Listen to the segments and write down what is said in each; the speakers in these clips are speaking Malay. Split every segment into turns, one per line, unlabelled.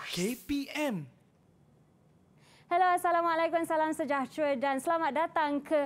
KPM
Hello, Assalamualaikum, salam sejahtera dan selamat datang ke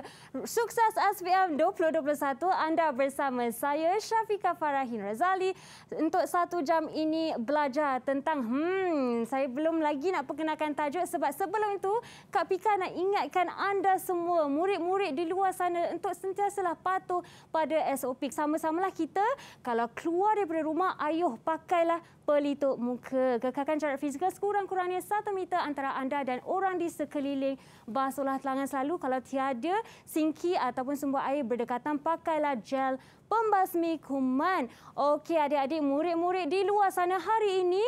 Sukses SPM 2021. Anda bersama saya, Syafiqah Farahin Razali. Untuk satu jam ini, belajar tentang... Hmm, saya belum lagi nak perkenalkan tajuk sebab sebelum itu, Kak Pika nak ingatkan anda semua, murid-murid di luar sana untuk sentiasalah patuh pada SOP. Sama-samalah kita, kalau keluar daripada rumah, ayuh pakailah pelitup muka. Kekalkan jarak fizikal sekurang-kurangnya satu meter antara anda dan orang di sekeliling bas olah telangan selalu kalau tiada singki ataupun sumber air berdekatan pakailah gel pembasmi kuman. Okey adik-adik murid-murid di luar sana hari ini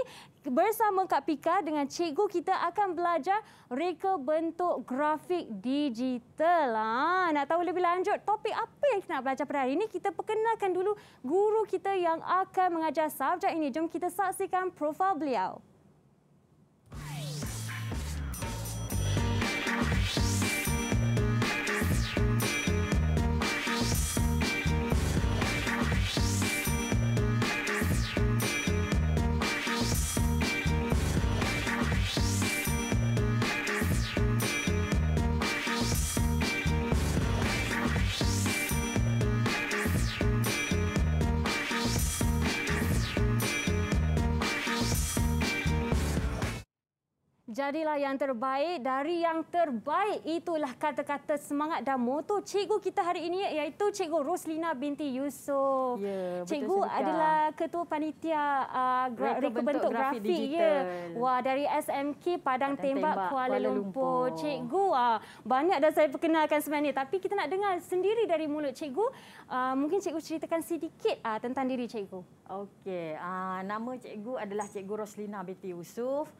bersama Kak Pika dengan cikgu kita akan belajar reka bentuk grafik digital. Ha, nak tahu lebih lanjut topik apa yang kita nak belajar pada hari ini? Kita perkenalkan dulu guru kita yang akan mengajar subjek ini. Jom kita saksikan profil beliau. jadilah yang terbaik dari yang terbaik. Itulah kata-kata semangat dan moto cikgu kita hari ini iaitu cikgu Roslina binti Yusof. Ya, cikgu betul adalah ketua panitia uh, gra reka bentuk grafik. Ya. Wah, dari SMK Padang, Padang Tembak, Tembak Kuala, Kuala Lumpur. Lumpur. Cikgu, uh, banyak dah saya perkenalkan sebenarnya. Tapi kita nak dengar sendiri dari mulut cikgu. Uh, mungkin cikgu ceritakan sedikit uh, tentang diri cikgu.
Okey, uh, nama cikgu adalah cikgu Roslina binti Yusof.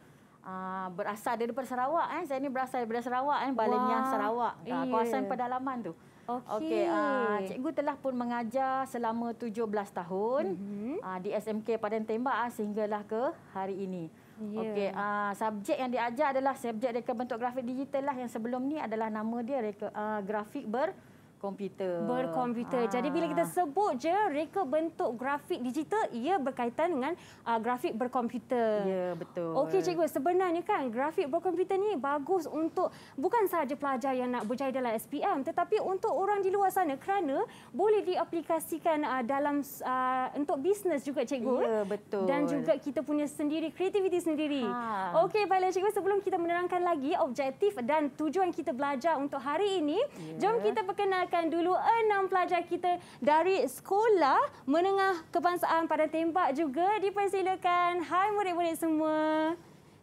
Ah, berasal daripada Sarawak eh. Saya ni berasal daripada Sarawak eh, Balenia Wah. Sarawak. Uh, kawasan pedalaman tu. Okey. Okay, uh, ah, cikgu telah pun mengajar selama 17 tahun mm -hmm. uh, di SMK Padang Tembak uh, sehinggalah ke hari ini. Yeah. Okey, uh, subjek yang diajar adalah subjek reka bentuk grafik digital lah yang sebelum ni adalah nama dia reka uh, grafik ber komputer. Berkomputer. Ha. Jadi bila kita ah. sebut je reka bentuk grafik digital, ia
berkaitan dengan uh, grafik berkomputer. Ya, betul. Okey cikgu, sebenarnya kan grafik berkomputer ni bagus untuk bukan sahaja pelajar yang nak berjaya dalam SPM tetapi untuk orang di luar sana kerana boleh diaplikasikan uh, dalam uh, untuk bisnes juga cikgu. Ya, eh. betul. Dan juga kita punya sendiri kreativiti sendiri. Ha. Okey, baiklah cikgu, sebelum kita menerangkan lagi objektif dan tujuan kita belajar untuk hari ini, ya. jom kita perkenalkan dengarkan dulu enam pelajar kita dari sekolah menengah kebangsaan pada tempat juga dipersilakan. Hai murid-murid semua.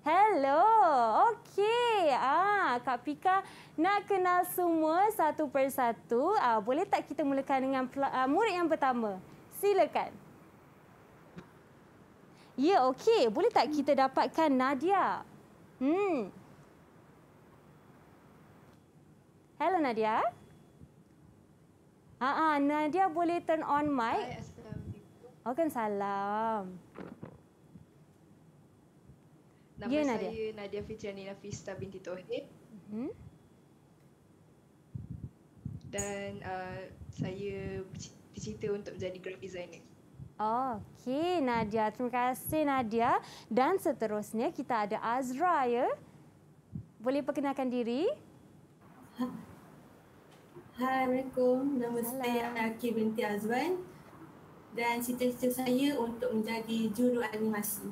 Hello. Okey. Ah, Kak Pika nak kenal semua satu persatu. Ah, boleh tak kita mulakan dengan ah, murid yang pertama? Silakan. Ya, okey. Boleh tak kita dapatkan Nadia? Hmm. Hello Nadia. Ah, ah, Nadia boleh turn on mic. Hai, Assalamualaikum. Oh, kan salam.
Nama ya, Nadia. saya Nadia Fitriani Nafista binti Tohid. Mm-hmm. Dan uh, saya bercita untuk jadi graphic designer.
Okey, Nadia. Terima kasih, Nadia. Dan seterusnya, kita ada Azra, ya. Boleh perkenalkan diri. Ha,
Assalamualaikum. Nama saya Akil binti Azwan dan cita-cita saya untuk menjadi juru animasi.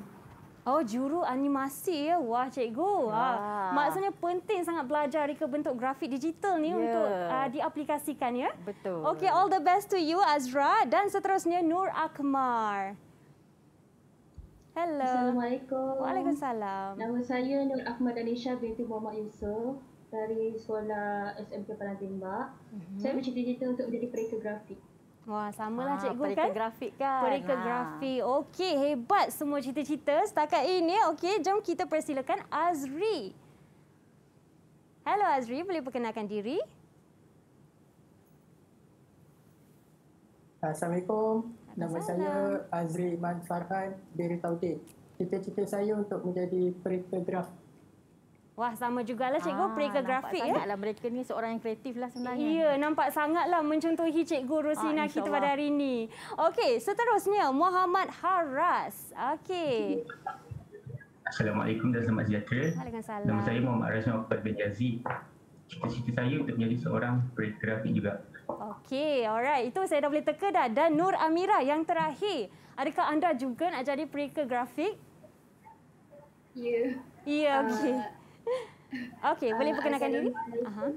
Oh, juru animasi ya. Wah, cikgu. Wah. Maksudnya penting sangat belajar reka bentuk grafik digital ni yeah. untuk uh, diaplikasikan ya.
Betul. Okay,
all the best to you Azra dan seterusnya Nur Akmar. Hello. Assalamualaikum. Waalaikumsalam. Nama saya Nur Akmar Danisha binti Muhammad Yusof dari sekolah SMP Palantimbak. Mm-hmm. Saya
bercita-cita untuk menjadi pereka grafik.
Wah, sama lah ah, cikgu kan?
grafik kan? Pereka ha.
Ah. Okey, hebat semua cerita-cerita. setakat ini. Okey, jom kita persilakan Azri. Hello Azri, boleh perkenalkan diri?
Assalamualaikum. Nama saya Azri Iman Farhan dari Tautik. Cita-cita saya untuk menjadi pereka
Wah sama juga lah cikgu, ah, pre-ke grafik ya. Nampak mereka ni seorang yang kreatif lah sebenarnya. Ya, nampak sangatlah mencontohi cikgu Rosina ah, kita pada hari ini. Okey, seterusnya Muhammad Haras. Okey.
Assalamualaikum dan selamat sejahtera.
Waalaikumsalam. Nama saya
Muhammad Haras Nopat bin Yazid. Cita-cita saya untuk menjadi seorang pre-ke grafik juga.
Okey, alright. Itu saya dah boleh teka dah. Dan Nur Amira yang terakhir. Adakah anda juga nak jadi pre-ke grafik? Ya. Yeah. Ya, yeah, okey. Uh,
Okey, boleh ah, perkenalkan diri? Uh-huh.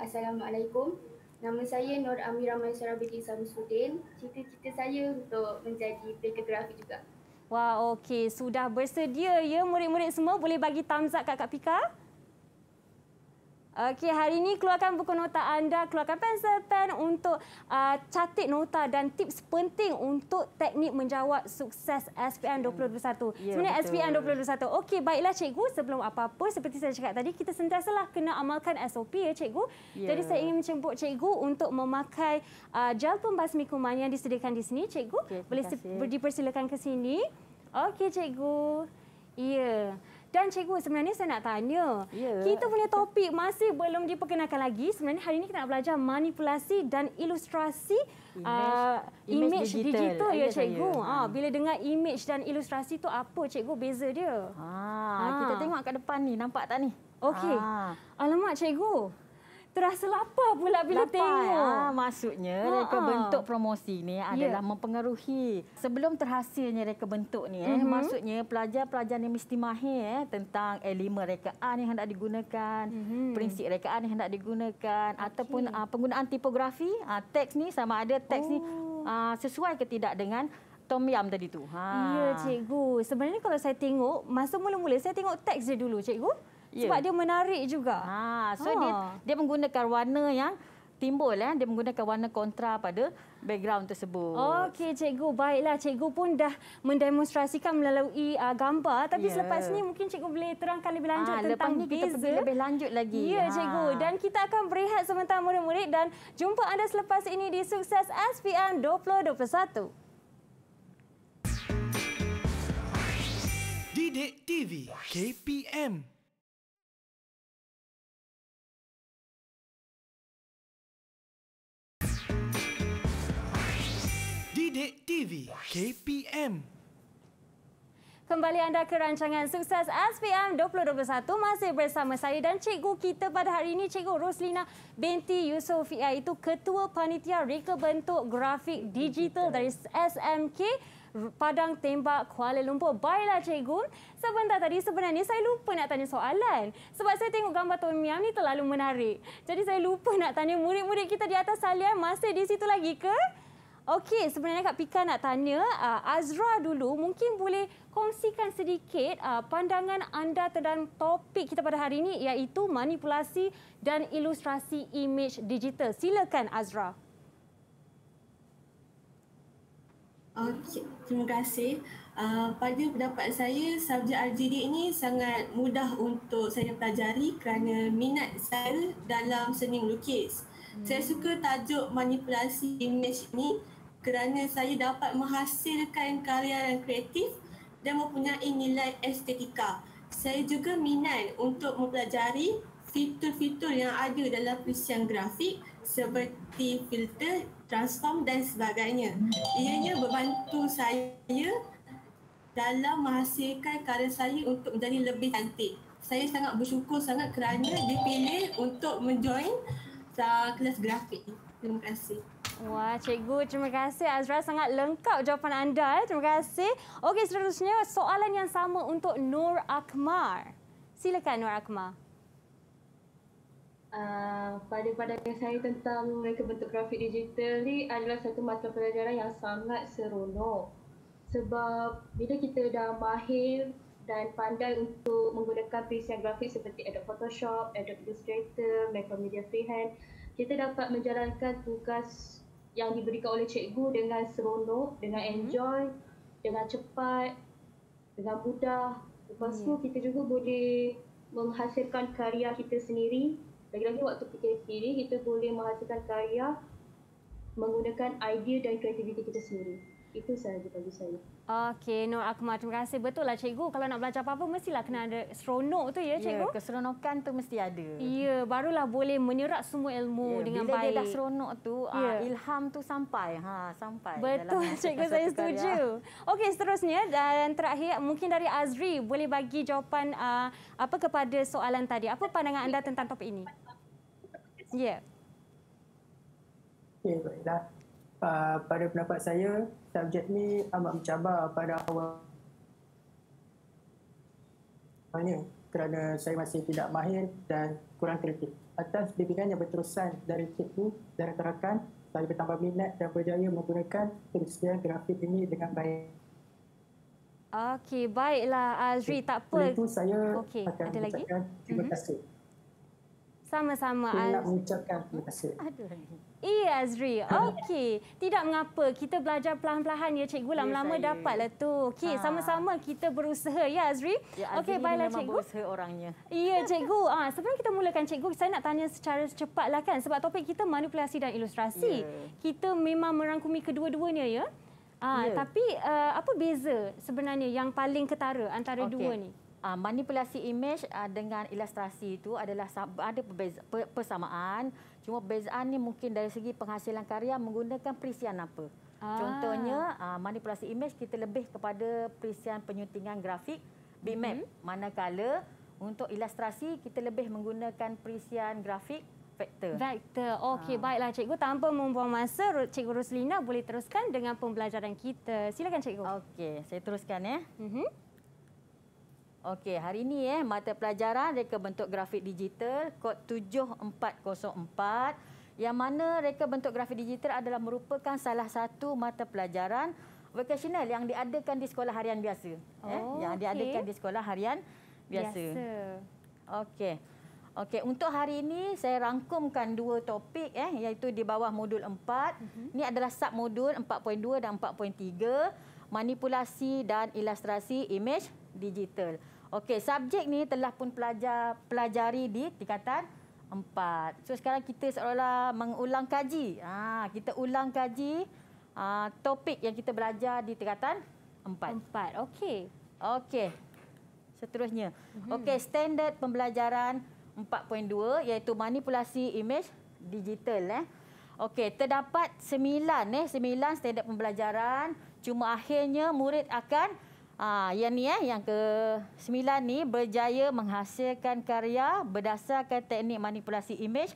Assalamualaikum. Nama saya Nur Amira Maisara binti Samsudin. Cita-cita saya untuk menjadi pekerografi juga.
Wah, okey. Sudah bersedia ya murid-murid semua. Boleh bagi thumbs up kat Kak Pika? Okey, hari ini keluarkan buku nota anda, keluarkan pensel pen untuk uh, catik nota dan tips penting untuk teknik menjawab sukses SPM 2021. Yeah, Sebenarnya betul. SPM 2021. Okey, baiklah cikgu, sebelum apa-apa seperti saya cakap tadi, kita sentiasalah kena amalkan SOP ya cikgu. Yeah. Jadi saya ingin menjemput cikgu untuk memakai uh, gel pembasmi kuman yang disediakan di sini cikgu. Okay, Boleh dipersilakan ke sini. Okey cikgu. Iya. Yeah. Dan cikgu sebenarnya saya nak tanya. Yeah. Kita punya topik masih belum diperkenalkan lagi. Sebenarnya hari ini kita nak belajar manipulasi dan ilustrasi image, uh, image, image digital. digital ya cikgu. Ha. Bila dengar image dan ilustrasi tu apa cikgu beza dia? Ha. Ha. Kita ah. tengok kat depan ni. Nampak
tak ni? Okey. Alamak cikgu terasa lapar pula bila lapar, tengok. Ah, ha, maksudnya reka ha. bentuk promosi ni ya. adalah yeah. mempengaruhi sebelum terhasilnya reka bentuk ni mm-hmm. eh mhm. maksudnya pelajar-pelajar ni mesti mahir eh tentang eh, L5 rekaan yang hendak digunakan, mm-hmm. prinsip rekaan yang hendak digunakan okay. ataupun uh, penggunaan tipografi, uh, teks ni sama ada teks oh. ni uh, sesuai ke tidak dengan Tom Yam tadi tu. Ha. Ya, cikgu. Sebenarnya kalau saya tengok, masa mula-mula saya tengok teks je dulu, cikgu yeah. sebab ya. dia menarik juga. Ha, so ha. dia dia menggunakan warna yang timbul eh dia menggunakan warna kontra pada background tersebut. Okey cikgu, baiklah cikgu pun dah
mendemonstrasikan melalui uh, gambar tapi yeah. selepas ni mungkin cikgu boleh terangkan lebih lanjut ha, tentang ni kita pergi lebih lanjut lagi. Ya yeah, ha. cikgu dan kita akan berehat sementara murid-murid dan jumpa anda selepas ini di Sukses SPM 2021.
Didik TV KPM
Bidik TV KPM.
Kembali anda ke rancangan sukses SPM 2021 masih bersama saya dan cikgu kita pada hari ini cikgu Roslina binti Yusofia itu ketua panitia reka bentuk grafik digital dari SMK Padang Tembak Kuala Lumpur. Baiklah cikgu, sebentar tadi sebenarnya saya lupa nak tanya soalan sebab saya tengok gambar Tom Yam ni terlalu menarik. Jadi saya lupa nak tanya murid-murid kita di atas salian masih di situ lagi ke? Okey, sebenarnya Kak Pika nak tanya uh, Azra dulu mungkin boleh kongsikan sedikit uh, pandangan anda tentang topik kita pada hari ini iaitu manipulasi dan ilustrasi imej digital. Silakan
Azra. Okey, terima kasih. Uh, pada pendapat saya, subjek RGD ini sangat mudah untuk saya pelajari kerana minat saya dalam seni lukis. Hmm. Saya suka
tajuk manipulasi imej ini kerana saya dapat menghasilkan karya yang kreatif dan mempunyai nilai estetika. Saya juga minat untuk mempelajari fitur-fitur yang ada dalam perisian grafik seperti filter, transform dan sebagainya. Ianya membantu saya
dalam menghasilkan karya saya untuk menjadi lebih cantik. Saya sangat bersyukur sangat kerana dipilih untuk menjoin uh, kelas grafik. Terima kasih.
Wah, cikgu terima kasih Azra sangat lengkap jawapan anda. Eh. Terima kasih. Okey, seterusnya soalan yang sama untuk Nur Akmar. Silakan Nur Akmar.
Uh, pada pandangan saya tentang reka bentuk grafik digital ni adalah satu mata pelajaran yang sangat seronok. Sebab bila kita dah mahir dan pandai untuk menggunakan perisian grafik seperti Adobe Photoshop, Adobe Illustrator, Macromedia Freehand, kita dapat menjalankan tugas yang diberikan oleh cikgu dengan seronok, dengan mhm. enjoy, hmm. dengan cepat, dengan mudah. Lepas hmm. tu kita juga boleh menghasilkan karya kita sendiri. Lagi-lagi waktu PKP ni kita boleh menghasilkan karya menggunakan idea dan kreativiti kita sendiri. Itu sahaja bagi saya.
Okey, Nur Akmal. Terima kasih. Betul lah, cikgu. Kalau nak belajar apa-apa, mestilah kena ada seronok tu ya, ya cikgu. Ya,
keseronokan tu mesti ada. Ya, barulah boleh menyerap semua ilmu ya, dengan bila baik. Bila dia dah seronok tu, ah, ya. uh, ilham tu sampai. Ha, sampai. Betul, dalam cikgu. Saya setuju. Okey,
seterusnya dan terakhir, mungkin dari Azri boleh bagi jawapan uh, apa kepada soalan tadi. Apa pandangan anda tentang topik ini? Ya.
Yeah. Ya, baiklah. Ah, pada pendapat saya, subjek ni amat mencabar pada awal. Hanya kerana saya masih tidak mahir dan kurang kritik. Atas bimbingan yang berterusan dari cikgu dan rakan-rakan, saya bertambah minat dan berjaya menggunakan penyelesaian grafik ini dengan baik.
Okey, baiklah Azri, tak apa. Itu saya okay, akan ada lagi? terima mhm. kasih. Sama-sama. Saya nak
mengucapkan terima kasih.
Aduh.
Iya Azri. Okey. Tidak mengapa. Kita belajar pelan-pelan ya, cikgu. Ya, Lama-lama dapatlah tu. Okey, ha. sama-sama kita berusaha ya, Azri. Ya, Azri Okey, baiklah cikgu. Memang berusaha orangnya. Iya cikgu. Ha, sebelum kita mulakan cikgu, saya nak tanya secara cepatlah kan. Sebab topik kita manipulasi dan ilustrasi. Ya. Kita memang merangkumi kedua-duanya ya. Ha, ya. Tapi uh, apa
beza sebenarnya yang paling ketara antara okay. dua ni? Uh, manipulasi image uh, dengan ilustrasi itu adalah ada perbeza, persamaan. Cuma bezaan mungkin dari segi penghasilan karya menggunakan perisian apa. Ah. Contohnya uh, manipulasi imej kita lebih kepada perisian penyuntingan grafik bitmap. Mm -hmm. Manakala untuk ilustrasi kita lebih menggunakan perisian grafik Vector. Vector. Okey, ha. baiklah cikgu.
Tanpa membuang masa, cikgu Roslina boleh teruskan dengan pembelajaran kita. Silakan cikgu. Okey,
saya teruskan ya. Mm -hmm. Okey, hari ini eh mata pelajaran reka bentuk grafik digital kod 7404 yang mana reka bentuk grafik digital adalah merupakan salah satu mata pelajaran vocational yang diadakan di sekolah harian biasa. Oh, eh, yang diadakan di sekolah harian biasa. Biasa. Okey. Okey, untuk hari ini saya rangkumkan dua topik eh iaitu di bawah modul 4. Uh-huh. Ini adalah submodul 4.2 dan 4.3 manipulasi dan ilustrasi image digital. Okey, subjek ni telah pun pelajar pelajari di tingkatan empat. So sekarang kita seolah-olah mengulang kaji. Ha, kita ulang kaji ha, topik yang kita belajar di tingkatan empat. Empat, okey. Okey, seterusnya. Mm-hmm. Okey, standard pembelajaran 4.2 iaitu manipulasi imej digital. Eh. Okey, terdapat sembilan, eh, sembilan standard pembelajaran. Cuma akhirnya murid akan Ah, yang ni eh, yang ke sembilan ni berjaya menghasilkan karya berdasarkan teknik manipulasi image,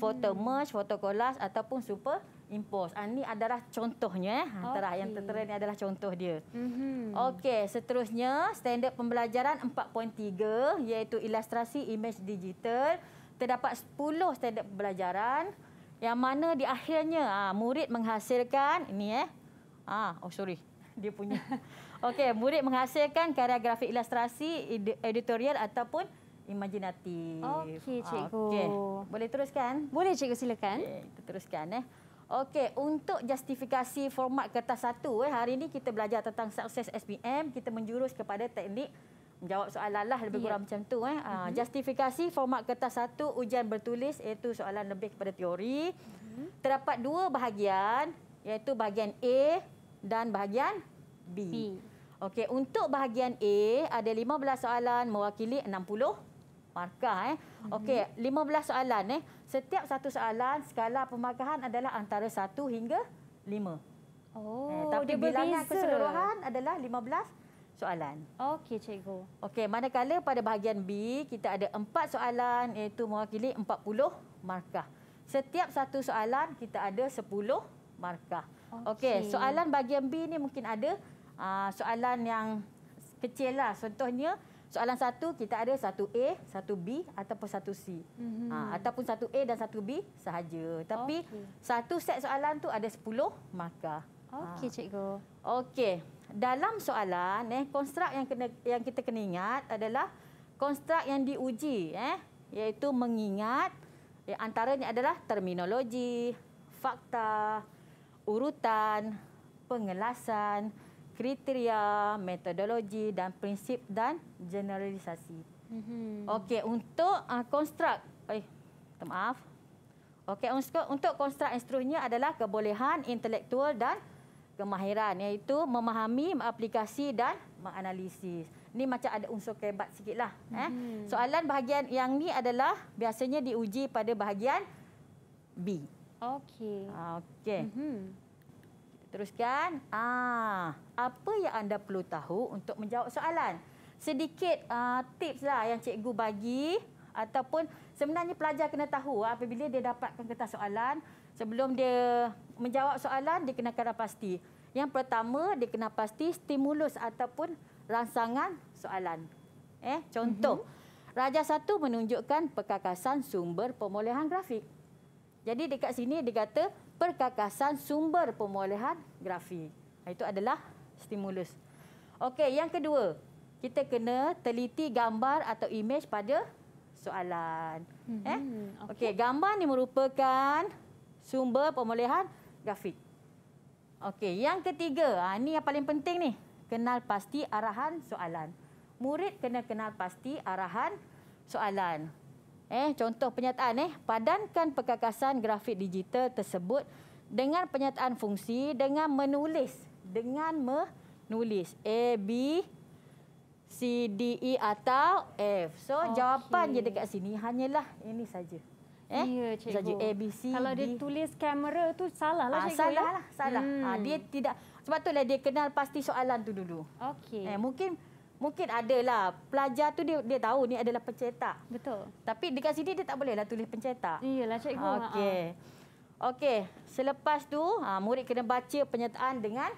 foto hmm. merge, foto kolas ataupun super impose. Ah, ini adalah contohnya eh, ah, antara okay. yang tertera ni adalah contoh dia. Hmm. Okey, seterusnya standard pembelajaran 4.3 iaitu ilustrasi image digital. Terdapat 10 standard pembelajaran yang mana di akhirnya ah, murid menghasilkan ini eh. Ah, oh sorry. Dia punya Okey, murid menghasilkan karya grafik ilustrasi editorial ataupun imajinatif. Okey, ah, cikgu. Okay. Boleh teruskan? Boleh, cikgu. Silakan. Okay, kita teruskan. Eh. Okey, untuk justifikasi format kertas satu, eh, hari ini kita belajar tentang sukses SPM. Kita menjurus kepada teknik menjawab soalan lah lebih yeah. kurang macam tu. Eh. Uh ah, -huh. Mhm. Justifikasi format kertas satu ujian bertulis iaitu soalan lebih kepada teori. Uh mhm. -huh. Terdapat dua bahagian iaitu bahagian A dan bahagian B. B. Okey, untuk bahagian A ada 15 soalan mewakili 60 markah eh. Okey, 15 mhm. soalan eh. Setiap satu soalan skala pemarkahan adalah antara 1 hingga 5. Oh, eh, tapi bilangan keseluruhan adalah 15 soalan. Okey, cikgu. Okey, manakala pada bahagian B kita ada 4 soalan iaitu mewakili 40 markah. Setiap satu soalan kita ada 10 markah. Okey, okay, soalan bahagian B ni mungkin ada uh, soalan yang kecil lah. Contohnya soalan satu kita ada satu A, satu B ataupun satu C.
Mm-hmm. Uh, ataupun
satu A dan satu B sahaja. Tapi okay. satu set soalan tu ada sepuluh markah. Okey ah. cikgu. Okey. Dalam soalan eh konstrak yang kena yang kita kena ingat adalah konstrak yang diuji eh iaitu mengingat yang eh, antaranya adalah terminologi, fakta, urutan, pengelasan, kriteria, metodologi dan prinsip dan generalisasi. Mm-hmm. Okey, untuk uh, konstruk, eh, maaf. Okey, untuk konstruk yang seterusnya adalah kebolehan intelektual dan kemahiran iaitu memahami, aplikasi dan menganalisis. Ini macam ada unsur kebat sikitlah. Mm-hmm. Soalan bahagian yang ni adalah biasanya diuji pada bahagian B. Okey. Ah, okey. Mm-hmm. Teruskan. Ah, apa yang anda perlu tahu untuk menjawab soalan? Sedikit uh, tips lah yang cikgu bagi ataupun sebenarnya pelajar kena tahu apabila dia dapatkan kertas soalan sebelum dia menjawab soalan dia kena kena pasti. Yang pertama dia kena pasti stimulus ataupun rangsangan soalan. Eh, contoh. Mm-hmm. Raja satu menunjukkan perkakasan sumber pemolehan grafik. Jadi dekat sini dia kata perkakasan sumber pemulihan grafik. Ha, itu adalah stimulus. Okey, yang kedua, kita kena teliti gambar atau imej pada soalan. Hmm, eh? Hmm, okey, okay, gambar ni merupakan sumber pemulihan grafik. Okey, yang ketiga, ini ha, yang paling penting ni, kenal pasti arahan soalan. Murid kena kenal pasti arahan soalan. Eh, contoh penyataan eh, padankan perkakasan grafik digital tersebut dengan penyataan fungsi dengan menulis dengan menulis A B C D E atau F. So okay. jawapan je dekat sini hanyalah ini saja. Eh? Ya, cikgu. A B C. Kalau D. dia tulis kamera tu salah lah ha, ah, cikgu. Salah, ya? salah. Ah, hmm. Ha, dia tidak sebab tu lah dia kenal pasti soalan tu dulu. Okey. Eh, mungkin Mungkin ada lah pelajar tu dia dia tahu ni adalah pencetak. Betul. Tapi dekat sini dia tak bolehlah tulis pencetak. Iya lah cikgu. Ah, okey. Okey, selepas tu ha, murid kena baca penyataan dengan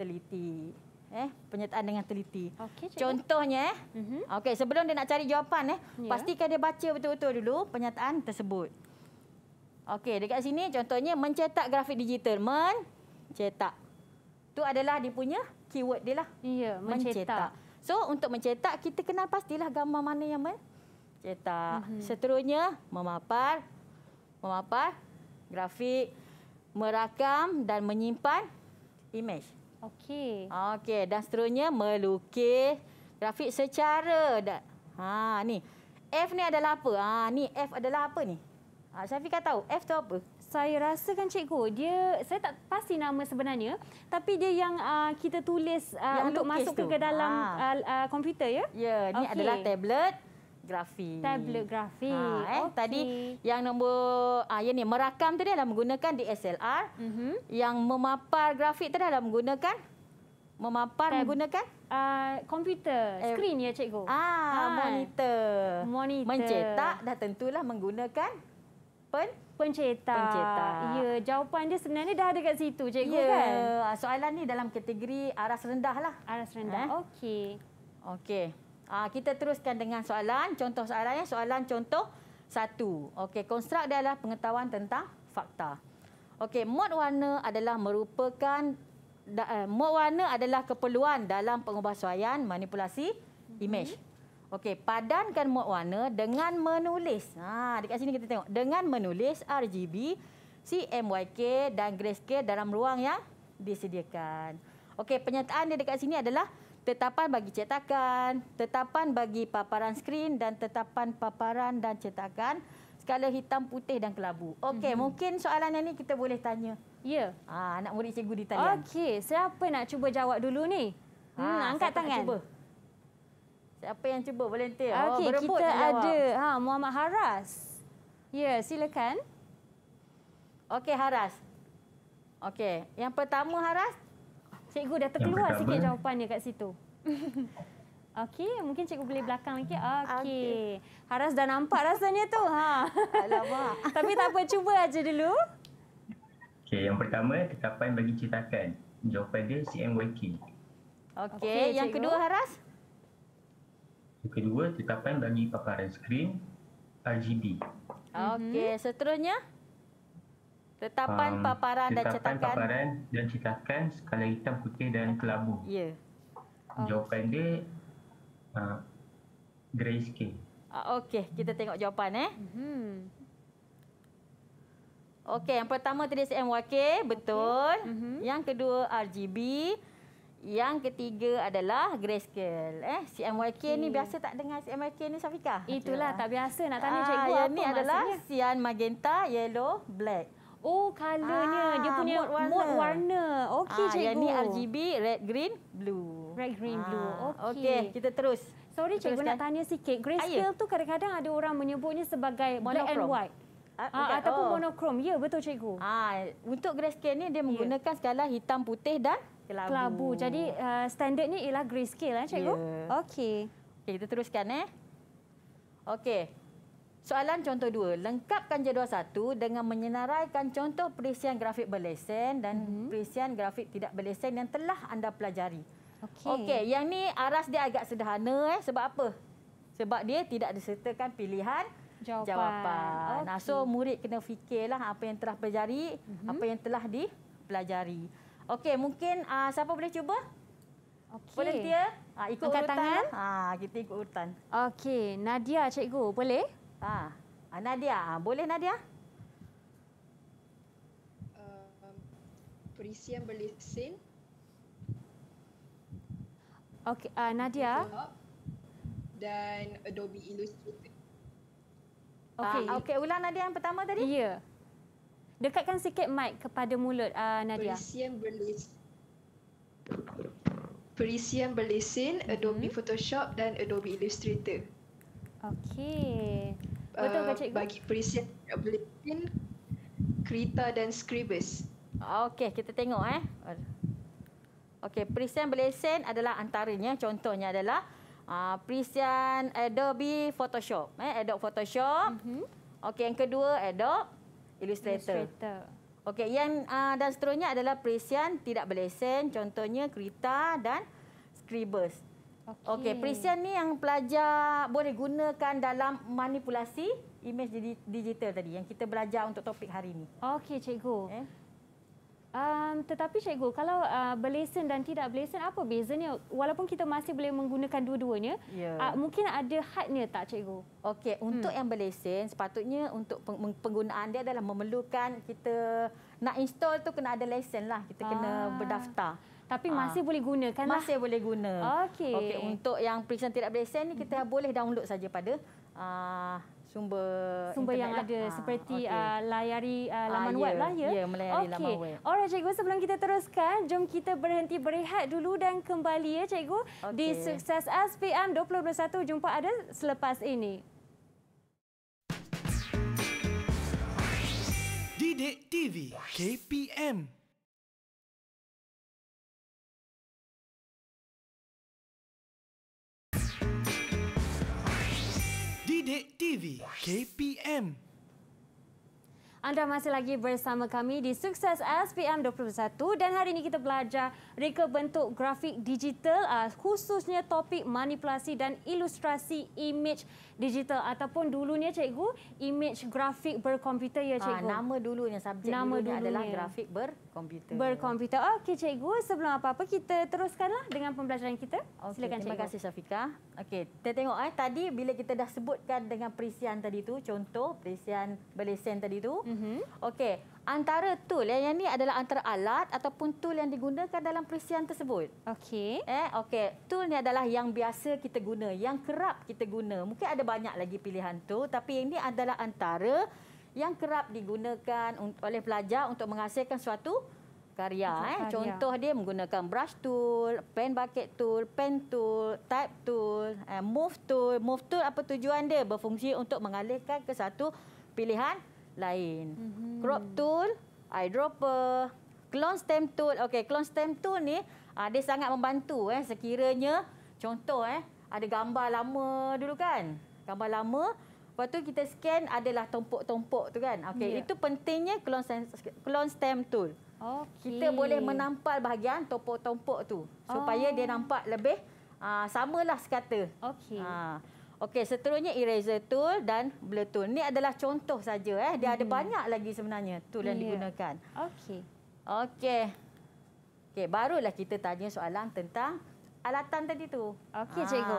teliti. Eh, penyataan dengan teliti. Okay. Contohnya eh. Uh-huh. Okey, sebelum dia nak cari jawapan eh, yeah. pastikan dia baca betul-betul dulu penyataan tersebut. Okey, dekat sini contohnya mencetak grafik digital, mencetak. Tu adalah dia punya keyword dia lah. Iya, yeah, mencetak. mencetak. So untuk mencetak kita kenal pastilah gambar mana yang mencetak. Mm -hmm. Seterusnya memapar, memapar grafik, merakam dan menyimpan image. Okey. Okey dan seterusnya melukis grafik secara dah. Ha ni. F ni adalah apa? Ha ni F adalah apa ni? Ah ha, Safi kata tahu F tu apa? saya rasakan
cikgu dia saya tak pasti nama sebenarnya tapi dia yang uh, kita tulis uh, untuk masuk ke dalam
ah. komputer uh, uh, ya ya ini okay. adalah tablet grafik tablet grafik ha, eh. okay. tadi yang nombor ah uh, ni merakam tadi adalah menggunakan DSLR mm -hmm. yang memapar grafik tadi adalah menggunakan memapar Tab menggunakan komputer uh, screen eh. ya cikgu ah ha. monitor monitor mencetak dah tentulah menggunakan pen pencetak. pencetak. Ya, jawapan dia sebenarnya dah ada kat situ, cikgu ya. kan? Soalan ni dalam kategori aras rendah lah. Aras rendah. Ha? Okey. Okey. Ah kita teruskan dengan soalan. Contoh soalan ya. Soalan contoh satu. Okey, konstrak dia adalah pengetahuan tentang fakta. Okey, mod warna adalah merupakan eh, mod warna adalah keperluan dalam pengubahsuaian manipulasi mhm. image. Mm -hmm. Okey, padankan muat warna dengan menulis. Ha, dekat sini kita tengok. Dengan menulis RGB, CMYK dan grayscale dalam ruang yang disediakan. Okey, penyataan dia dekat sini adalah tetapan bagi cetakan, tetapan bagi paparan skrin dan tetapan paparan dan cetakan skala hitam, putih dan kelabu. Okey, mm -hmm. mungkin soalan yang ni kita boleh tanya. Ya. Ah, anak murid cikgu di talian. Okey, siapa nak cuba jawab dulu ni? Ha, hmm, ah, angkat tangan. cuba. Siapa yang cuba volunteer? Oh, Okey, oh, kita ada
ha, Muhammad Haras.
Ya, silakan. Okey, Haras.
Okey, yang pertama Haras. Cikgu dah terkeluar sikit jawapannya kat situ. Okey, mungkin cikgu boleh belakang lagi. Okey. Okay. Haras dah nampak rasanya tu. Ha. Alamak. Tapi tak apa, cuba aja dulu.
Okey, yang pertama ketapan bagi ceritakan. Jawapan dia CMYK. Okey,
okay, yang cikgu. kedua Haras?
Yang kedua, tetapan bagi paparan skrin RGB.
Okey, mhm. seterusnya? Tetapan um, paparan tetapan dan cetakan. Tetapan paparan
dan cetakan skala hitam putih dan kelabu. Ya. Yeah. Okay. Jawapan dia uh, grey scale.
Uh, Okey, kita tengok jawapan eh. Hmm. Okey, yang pertama tadi SMYK, betul. Okay. Mm-hmm. Yang kedua RGB. Yang ketiga adalah grayscale. Eh, CMYK okay. ni biasa tak dengar CMYK ni Safika? Itulah okay. tak biasa nak tanya ah, cikgu apa maksudnya. Ini adalah cyan magenta, yellow, black. Oh, colournya. Ah, dia punya mode warna. Mode warna. Okey, ah, cikgu. Yang ni RGB, red, green,
blue. Red, green, ah, blue. Okay. Okey, kita terus. Sorry, Teruskan. cikgu nak tanya sikit. Grayscale tu kadang-kadang ada orang menyebutnya sebagai black and white.
Ah, okay. Ah, ataupun oh.
monochrome. Ya, betul cikgu. Ah,
untuk grayscale ni, dia ya. menggunakan yeah. skala hitam, putih dan kelabu. kelabu. Jadi uh, ni ialah grayscale eh cikgu. Yeah. Okey. Okey, kita teruskan eh. Okey. Soalan contoh dua. Lengkapkan jadual satu dengan menyenaraikan contoh perisian grafik berlesen dan mm -hmm. perisian grafik tidak berlesen yang telah anda pelajari. Okey. Okey, yang ni aras dia agak sederhana eh sebab apa? Sebab dia tidak disertakan pilihan jawapan. jawapan. Okay. Nah, so murid kena fikirlah apa yang telah pelajari, mm -hmm. apa yang telah dipelajari. pelajari. Okey, mungkin uh, siapa boleh cuba? Okey. Volunteer? Ha, ikut Angkat urutan. Tangan. Ha, kita ikut urutan.
Okey, Nadia cikgu, boleh?
Ha. Nadia, boleh Nadia?
Um, perisian berlesen.
Okey, uh, Nadia.
Dan Adobe Illustrator.
Okey, uh, okay, ulang Nadia yang pertama tadi? Ya. Yeah. Dekatkan sikit mic
kepada mulut uh, Nadia. Perisian berlesen, Perisian berlesin hmm. Adobe Photoshop dan Adobe Illustrator.
Okey.
Uh, Betul uh, ke cikgu?
Bagi perisian berlesen, Krita dan Scribus.
Okey, kita tengok eh. Okey, perisian berlesen adalah antaranya contohnya adalah uh, perisian Adobe Photoshop, eh Adobe Photoshop. Mm-hmm. Okey, yang kedua Adobe illustrator. illustrator. Okey, yang uh, dan seterusnya adalah perisian tidak berlesen, contohnya kereta dan scribers. Okey, okay, perisian ni yang pelajar boleh gunakan dalam manipulasi imej digital tadi yang kita belajar untuk topik hari ini. Okey, cikgu. Eh?
Um, tetapi Cikgu, kalau uh, berlesen dan tidak berlesen, apa bezanya?
Walaupun kita masih boleh menggunakan dua-duanya, yeah. uh, mungkin ada hadnya tak Cikgu? Okey, untuk hmm. yang berlesen, sepatutnya untuk penggunaan dia adalah memerlukan kita nak install tu kena ada lesen lah. Kita ah. kena berdaftar. Tapi ah. masih boleh gunakan lah. Masih boleh guna. Okey. Okay, untuk yang periksaan tidak berlesen ni, kita hmm. boleh download saja pada... Uh, sumber sumber yang lah. ada ha, seperti okay. uh, ah, layari uh, laman uh, ya. yeah, web lah ya. Ya, yeah, melayari
okay. laman web. Alright cikgu, sebelum kita teruskan, jom kita berhenti berehat dulu dan kembali ya cikgu okay. di Sukses SPM 2021 jumpa ada selepas ini.
Didik TV
KPM Sidik TV
KPM
anda masih lagi bersama kami di Sukses SPM 21 dan hari ini kita belajar reka bentuk grafik digital uh, khususnya topik manipulasi dan ilustrasi image digital ataupun dulunya cikgu image grafik berkomputer ya cikgu. Ah, nama dulunya
subjek nama dulunya adalah grafik berkomputer.
Berkomputer. Okey cikgu, sebelum apa-apa kita teruskanlah dengan pembelajaran
kita. Okay, Silakan terima cikgu. Terima kasih Safika. Okey, kita tengok eh tadi bila kita dah sebutkan dengan perisian tadi tu, contoh perisian belesen tadi tu, mm Mm-hmm. Okey, antara tool ya, yang ini adalah antara alat ataupun tool yang digunakan dalam perisian tersebut. Okey. Eh, okey, tool ni adalah yang biasa kita guna, yang kerap kita guna. Mungkin ada banyak lagi pilihan tu, tapi ini adalah antara yang kerap digunakan oleh pelajar untuk menghasilkan suatu karya eh karya. contoh dia menggunakan brush tool, pen bucket tool, pen tool, type tool, eh, move tool. Move tool apa tujuan dia? Berfungsi untuk mengalihkan ke satu pilihan lain. Mm-hmm. Crop tool, eyedropper, clone stem tool. Okey, clone stem tool ni uh, dia sangat membantu eh sekiranya contoh eh ada gambar lama dulu kan? Gambar lama Lepas tu kita scan adalah tumpuk-tumpuk tu kan. Okey, yeah. itu pentingnya clone stem, clone stem tool. Okay. Kita boleh menampal bahagian tumpuk-tumpuk tu supaya oh. dia nampak lebih uh, samalah sekata. Okey. Uh. Ah, Okey, seterusnya eraser tool dan blur tool. Ini adalah contoh saja. Eh. Dia hmm. ada banyak lagi sebenarnya tool yang yeah. digunakan. Okey. Okey. Okey, barulah kita tanya soalan tentang alatan tadi tu. Okey, ah. cikgu.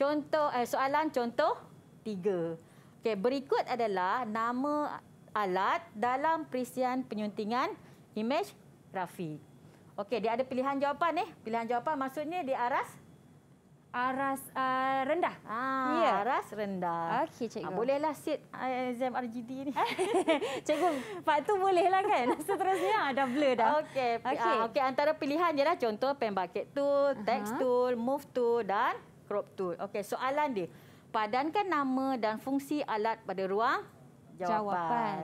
Contoh eh, soalan contoh tiga. Okey, berikut adalah nama alat dalam perisian penyuntingan image grafik. Okey, dia ada pilihan jawapan eh. Pilihan jawapan maksudnya di aras aras uh, rendah. Ah, ya. aras rendah. Okey cikgu. Ah, bolehlah sit ah, exam RGD ni. cikgu, part tu bolehlah kan? Seterusnya ada ah, blur dah. Okey. Okey, ah, okay, antara pilihan jelah contoh pen bucket tool, text tool, move tool dan crop tool. Okey, soalan dia. Padankan nama dan fungsi alat pada ruang jawapan. jawapan.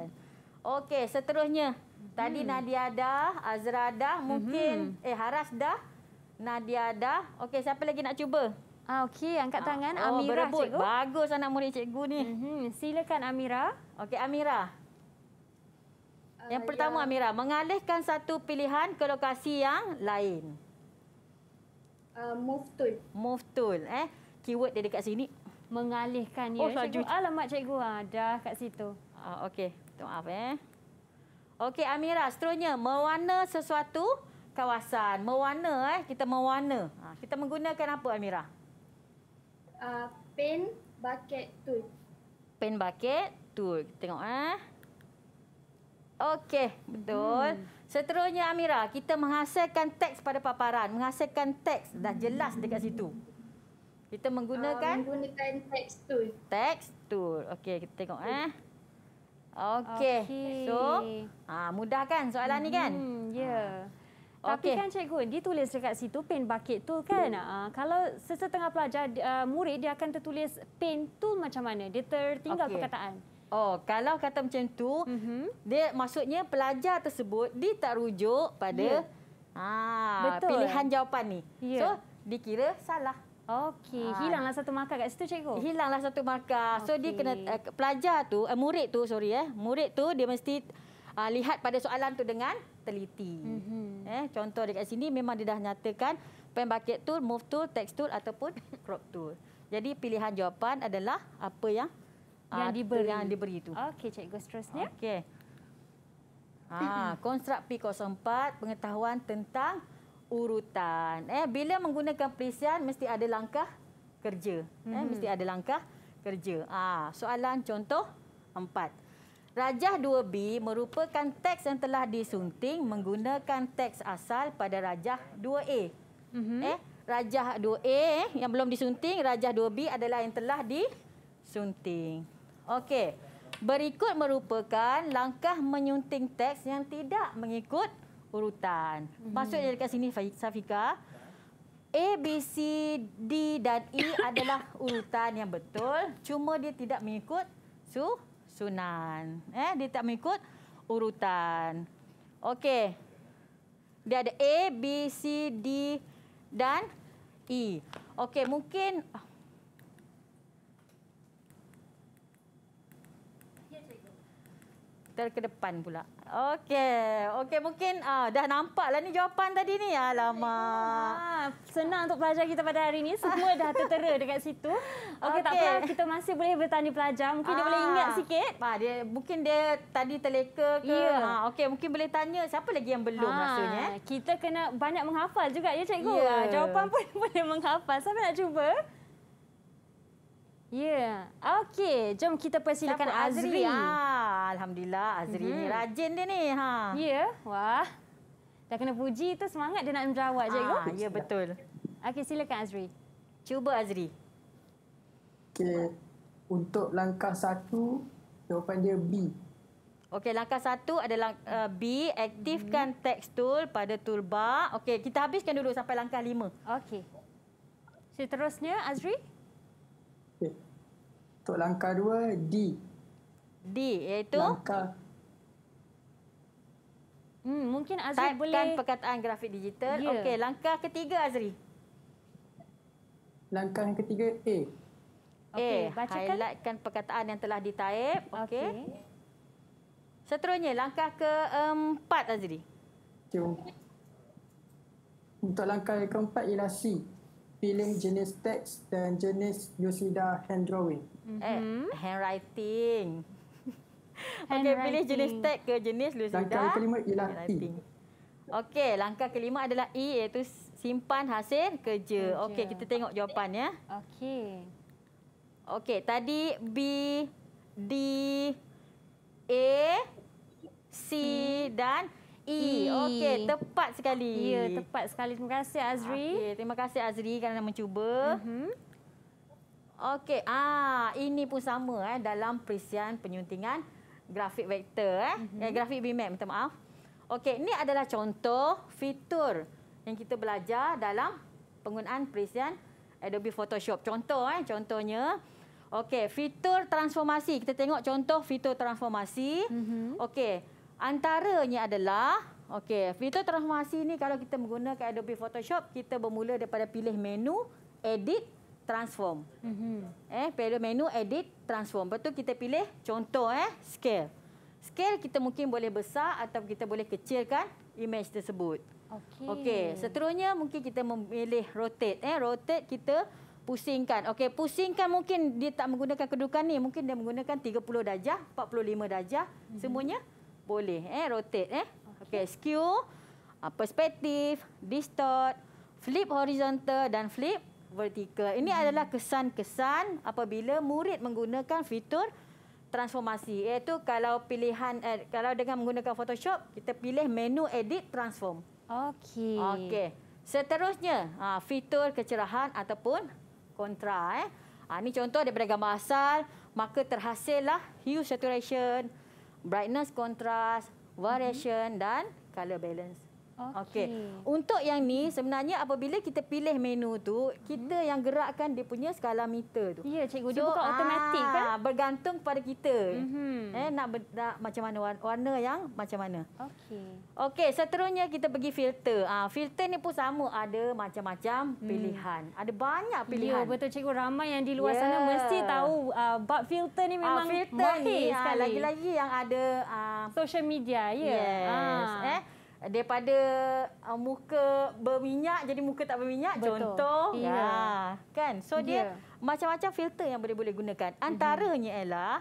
Okey, seterusnya. Tadi hmm. Nadia dah, Azra dah, mungkin hmm. eh Haras dah. Nadia dah. Okey, siapa lagi nak cuba? Ah, Okey, angkat ah. tangan. Oh, Amira, berebut. cikgu. Bagus anak murid cikgu ni. Mm -hmm. Silakan, Amira. Okey, Amira. Uh,
ah, yang pertama, Amira.
Mengalihkan satu pilihan ke lokasi yang lain. Uh, move tool. Move tool. Eh? Keyword dia dekat sini. Mengalihkan. Oh, ya, cikgu. Alamak, cikgu. Ha, dah kat situ. Ah, Okey, tu maaf. Eh? Okey, Amira. Seterusnya, mewarna sesuatu kawasan mewarna eh kita mewarna ha, kita menggunakan apa Amira
uh, ah, paint bucket tool
paint bucket tool tengok eh okey betul hmm. seterusnya Amira kita menghasilkan teks pada paparan menghasilkan teks dah jelas dekat situ kita menggunakan uh, menggunakan teks tool teks tool okey kita tengok tool. Ha. eh Okey. Okay. So, ha, mudah kan soalan mm-hmm. ni kan? Hmm,
ya. Yeah. Ha.
Okay. Tapi kan cikgu, dia tulis dekat situ pen bucket tool kan? Uh,
kalau sesetengah pelajar, uh, murid dia akan tertulis pen tool macam mana? Dia tertinggal okay. perkataan.
Oh, kalau kata macam tu, mm -hmm. dia maksudnya pelajar tersebut dia tak rujuk pada yeah. ah, pilihan jawapan ni. Yeah. So, dikira salah. Okey, ah. hilanglah satu markah kat situ cikgu. Hilanglah satu markah. Okay. So dia kena uh, pelajar tu, uh, murid tu sorry eh, murid tu dia mesti uh, lihat pada soalan tu dengan teliti. Mm-hmm. Eh, contoh dekat sini memang dia dah nyatakan pen bucket tool, move tool, text tool ataupun crop tool. Jadi pilihan jawapan adalah apa yang
yang uh, diberi yang
diberi itu. Okey, cikgu seterusnya. Okey. Ha, ah, konstrak P04 pengetahuan tentang urutan. Eh, bila menggunakan perisian mesti ada langkah kerja. Eh, mm-hmm. mesti ada langkah kerja. Ah, ha, soalan contoh 4. Rajah 2B merupakan teks yang telah disunting menggunakan teks asal pada rajah 2A. Mm-hmm. Eh, rajah 2A eh, yang belum disunting, rajah 2B adalah yang telah disunting. Okey. Berikut merupakan langkah menyunting teks yang tidak mengikut urutan. Mm-hmm. Maksudnya dekat sini Safika A, B, C, D dan E adalah urutan yang betul. Cuma dia tidak mengikut su sunan. Eh, dia tak mengikut urutan. Okey. Dia ada A, B, C, D dan E. Okey, mungkin hospital ke depan pula. Okey. Okey mungkin ah dah lah ni jawapan tadi ni. Alamak. Ah, senang untuk pelajar kita
pada hari ini. Semua dah tertera dekat situ. Okey okay. tak apa. Kita masih boleh bertanya pelajar. Mungkin Aa. dia boleh ah. ingat
sikit. Pa ah, dia mungkin dia tadi terleka ke. Yeah. Ya. Ha okey mungkin boleh tanya siapa lagi yang belum Aa. maksudnya. Eh? Kita kena banyak menghafal juga ya cikgu. Yeah. Ya. Jawapan
pun boleh menghafal. Siapa nak cuba?
Ya. Yeah. Okey, jom kita persilakan Siapa Azri. Azri. Ah, alhamdulillah Azri mm -hmm. ni rajin dia ni. Ha. Ya.
Yeah. Wah. Dah kena puji tu semangat dia nak menjawab je ah, Ya betul. Okey, silakan
Azri.
Cuba Azri. Okey. Untuk langkah satu, jawapan dia B.
Okey, langkah satu adalah uh, B, aktifkan hmm. text tool pada toolbar. Okey, kita habiskan dulu sampai langkah lima. Okey. Seterusnya, Azri.
Untuk langkah dua, D.
D iaitu? Langkah. Hmm, mungkin Azri Taipkan boleh... Taipkan perkataan grafik digital. Yeah. Okey, langkah ketiga Azri.
Langkah yang ketiga, A.
A, bacakan. highlightkan perkataan yang telah ditaip. Okey. Okay. Seterusnya, langkah keempat Azri.
Okay. Untuk langkah yang keempat ialah C. Pilih jenis teks dan jenis yusida hand drawing. Eh, mm-hmm. eh, handwriting.
handwriting. Okey, pilih jenis tag ke jenis lusida. Langkah kelima ialah e. handwriting. E. Okey, langkah kelima adalah E iaitu simpan hasil kerja. kerja. Okey, kita tengok jawapan ya. Okey. Okey, tadi B, D, A, e, C e. dan e. e. Okey, tepat sekali. Ya, tepat sekali. Terima kasih Azri. Okey, terima kasih Azri kerana mencuba. Mhm. uh Okey, ah ini pun sama eh dalam perisian penyuntingan grafik vektor eh, mm-hmm. eh grafik BMAP minta maaf. Okey, ini adalah contoh fitur yang kita belajar dalam penggunaan perisian Adobe Photoshop. Contoh eh, contohnya okey, fitur transformasi. Kita tengok contoh fitur transformasi. Mm-hmm. Okey, antaranya adalah okey, fitur transformasi ni kalau kita menggunakan Adobe Photoshop, kita bermula daripada pilih menu edit transform. Mm-hmm. Eh, pilih menu edit transform. Betul kita pilih contoh eh scale. Scale kita mungkin boleh besar atau kita boleh kecilkan image tersebut. Okey. Okey, seterusnya mungkin kita memilih rotate eh rotate kita pusingkan. Okey, pusingkan mungkin dia tak menggunakan kedudukan ni, mungkin dia menggunakan 30 darjah, 45 darjah, mm-hmm. semuanya boleh eh rotate eh. Okey, okay, skew, ah, perspektif, distort, flip horizontal dan flip vertikal. Ini hmm. adalah kesan-kesan apabila murid menggunakan fitur transformasi. Iaitu kalau pilihan eh, kalau dengan menggunakan Photoshop, kita pilih menu edit transform. Okey. Okey. Seterusnya, ha, fitur kecerahan ataupun kontra eh. Ha, ini contoh daripada gambar asal, maka terhasillah hue saturation, brightness contrast, variation -hmm. dan color balance. Okey. Okay. Untuk yang ni sebenarnya apabila kita pilih menu tu, kita hmm. yang gerakkan dia punya skala meter tu. Ya, cikgu. So, dia buka otomatik. Ah, kan? Bergantung kepada kita. hmm Eh nak, nak macam mana warna yang macam mana. Okey. Okey, seterusnya kita pergi filter. ha, filter ni pun sama ada macam-macam hmm. pilihan. Ada banyak pilihan. Ya, betul cikgu. Ramai yang di luar yeah. sana mesti tahu uh, bab filter ni memang uh,
filter mahir ni, sekali. Uh, lagi-lagi
yang ada uh, social media Yeah. Yes. Ah. Eh daripada uh, muka berminyak jadi muka tak berminyak Betul. contoh ya yeah. kan so yeah. dia macam-macam filter yang boleh boleh gunakan mhm. antaranya mm-hmm. ialah